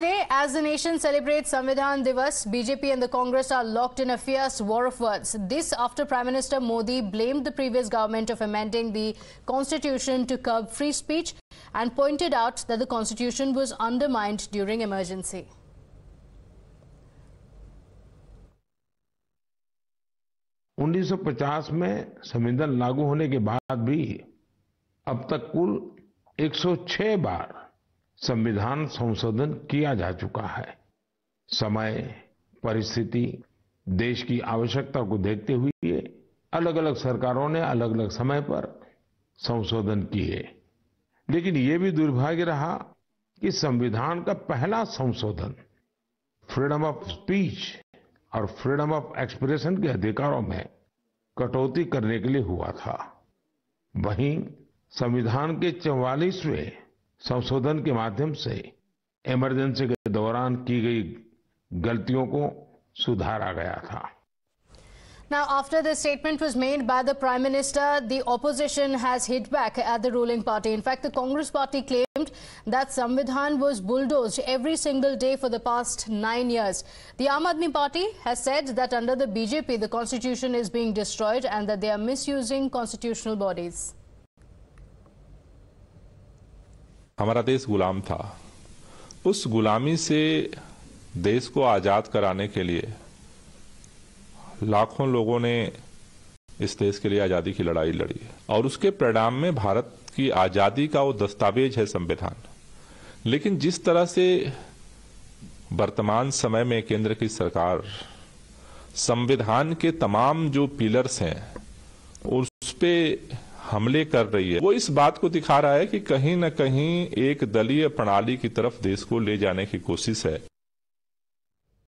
Today, as the nation celebrates Samvidhan Divas, BJP and the Congress are locked in a fierce war of words. This after Prime Minister Modi blamed the previous government of amending the constitution to curb free speech and pointed out that the constitution was undermined during emergency. उन्नीस में संविधान लागू होने के बाद भी अब तक कुल 106 बार संविधान संशोधन किया जा चुका है समय परिस्थिति देश की आवश्यकता को देखते हुए अलग अलग सरकारों ने अलग अलग समय पर संशोधन किए लेकिन ये भी दुर्भाग्य रहा कि संविधान का पहला संशोधन फ्रीडम ऑफ स्पीच और फ्रीडम ऑफ एक्सप्रेशन के अधिकारों में कटौती करने के लिए हुआ था वहीं संविधान के चौवालीसवें संशोधन के माध्यम से इमरजेंसी के दौरान की गई गलतियों को सुधारा गया था Now, after the statement was made by the Prime Minister, the opposition has hit back at the ruling party. In fact, the Congress party claimed that Samvidhan was bulldozed every single day for the past nine years. The Aam Aadmi Party has said that under the BJP, the constitution is being destroyed and that they are misusing constitutional bodies. हमारा देश गुलाम था उस गुलामी से देश को आज़ाद कराने के लिए लाखों लोगों ने इस देश के लिए आज़ादी की लड़ाई लड़ी और उसके परिणाम में भारत की आज़ादी का वो दस्तावेज है संविधान लेकिन जिस तरह से वर्तमान समय में केंद्र की सरकार संविधान के तमाम जो पिलर्स हैं उस पे हमले कर रही है वो इस बात को दिखा रहा है कि कहीं न कहीं एक दलीय प्रणाली की तरफ देश को ले जाने की कोशिश है